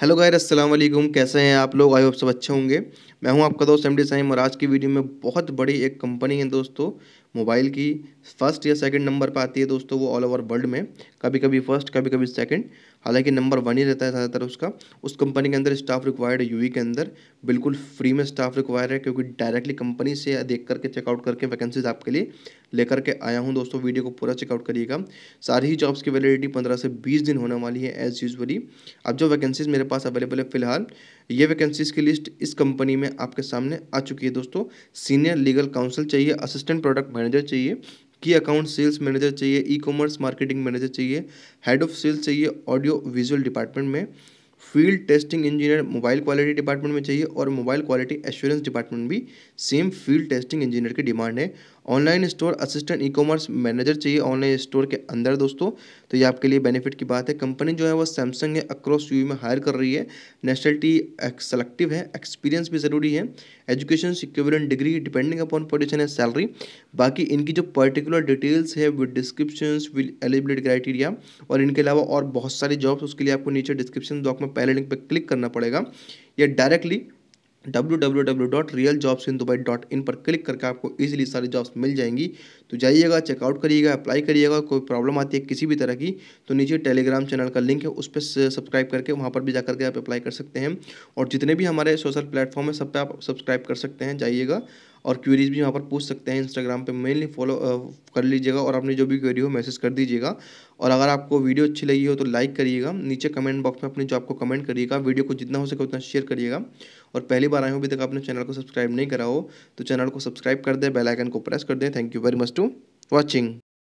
hello गायर असलम कैसे हैं आप लोग आई होप सब अच्छे होंगे मैं हूं आपका दोस्त एम डी साहिम और आज की वीडियो में बहुत बड़ी एक कंपनी है दोस्तों मोबाइल की फर्स्ट या सेकंड नंबर पर आती है दोस्तों वो ऑल ओवर वर्ल्ड में कभी कभी फर्स्ट कभी कभी सेकंड हालांकि नंबर वन ही रहता है ज़्यादातर उसका उस कंपनी के अंदर स्टाफ रिक्वायर्ड है यूई e के अंदर बिल्कुल फ्री में स्टाफ रिक्वायर है क्योंकि डायरेक्टली कंपनी से देख करके चेकआउट करके वैकेंसीज आपके लिए लेकर के आया हूँ दोस्तों वीडियो को पूरा चेकआउट करिएगा सारी ही जॉब्स की वैलिडिटी पंद्रह से बीस दिन होने वाली है एज़ यूजली अब जो वैकेंसीज मेरे पास अवेलेबल है फिलहाल ये वैकेंसीज की लिस्ट इस कंपनी में आपके सामने आ चुकी है दोस्तों सीनियर लीगल काउंसिल चाहिए असिस्टेंट प्रोडक्ट मैनेजर चाहिए की अकाउंट सेल्स मैनेजर चाहिए ई कॉमर्स मार्केटिंग मैनेजर चाहिए हेड ऑफ सेल्स चाहिए ऑडियो विजुअल डिपार्टमेंट में field testing engineer mobile quality department में चाहिए और मोबाइल क्वालिटी एश्योरेंस डिपार्टमेंट भी सेम फील्ड टेस्टिंग इंजीनियर की डिमांड है online store assistant e commerce manager चाहिए ऑनलाइन स्टोर के अंदर दोस्तों तो ये आपके लिए बेनिफिट की बात है कंपनी जो है वो सैमसंग है अक्रॉस यू में हायर कर रही है नेशनलिटी सेलेक्टिव है एक्सपीरियंस भी ज़रूरी है एजुकेशन सिक्योरेंट डिग्री डिपेंडिंग अपॉन पोजिशन है सैलरी बाकी इनकी जो पर्टिकुलर डिटेल्स है with description with eligibility criteria और इनके अलावा और बहुत सारी जॉब्स उसके लिए आपको नीचे डिस्क्रिप्शन बॉक्स में पहले लिंक पर क्लिक करना पड़ेगा या डायरेक्टली www.realjobsindubai.in पर क्लिक करके आपको इजीली सारी जॉब्स मिल जाएंगी तो जाइएगा चेकआउट करिएगा अप्लाई करिएगा कोई प्रॉब्लम आती है किसी भी तरह की तो नीचे टेलीग्राम चैनल का लिंक है उस पर सब्सक्राइब करके वहाँ पर भी जा करके आप अप्लाई कर सकते हैं और जितने भी हमारे सोशल प्लेटफॉर्म है सब पे आप सब्सक्राइब कर सकते हैं जाइएगा और क्वेरीज भी वहाँ पर पूछ सकते हैं इंस्टाग्राम पे मेनली फॉलो uh, कर लीजिएगा और अपनी जो भी क्वेरी हो मैसेज कर दीजिएगा और अगर आपको वीडियो अच्छी लगी हो तो लाइक करिएगा नीचे कमेंट बॉक्स में अपनी जो आपको कमेंट करिएगा वीडियो को जितना हो सके उतना शेयर करिएगा और पहली बार आए हो अभी तक आपने चैनल को सब्सक्राइब नहीं करा हो तो चैनल को सब्सक्राइब कर दें बेलाइकन को प्रेस कर दें thank you very much to watching